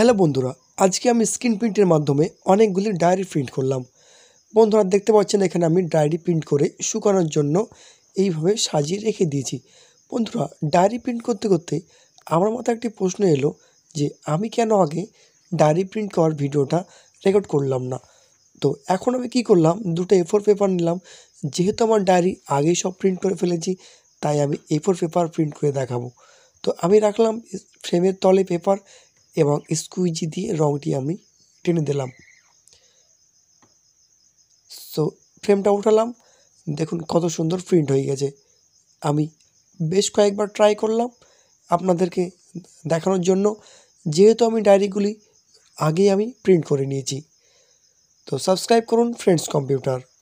hello বন্ধুরা আজকে আমি স্ক্রিন প্রিন্টের মাধ্যমে অনেকগুলি ডায়েরি প্রিন্ট করলাম বন্ধুরা দেখতে পাচ্ছেন এখানে আমি ডায়েরি প্রিন্ট করে শুকানোর জন্য এইভাবে সাজিয়ে রেখে দিয়েছি বন্ধুরা ডায়েরি প্রিন্ট করতে করতে আমার মাথায় একটি প্রশ্ন এলো যে আমি কেন আগে ডায়েরি প্রিন্ট করার ভিডিওটা রেকর্ড করলাম না তো এখন আমি কি করলাম দুটো এ ফোর পেপার নিলাম যেহেতু আমার ডায়েরি আগেই সব প্রিন্ট করে ফেলেছি তাই আমি এ ফোর পেপার প্রিন্ট করে দেখাবো তো আমি রাখলাম ফ্রেমের তলে পেপার এবং স্কুইজি দিয়ে রঙটি আমি টেনে দিলাম সো ফ্রেমটা উঠালাম দেখুন কত সুন্দর প্রিন্ট হয়ে গেছে আমি বেশ কয়েকবার ট্রাই করলাম আপনাদেরকে দেখানোর জন্য যেহেতু আমি ডায়েরিগুলি আগেই আমি প্রিন্ট করে নিয়েছি তো সাবস্ক্রাইব করুন ফ্রেন্ডস কম্পিউটার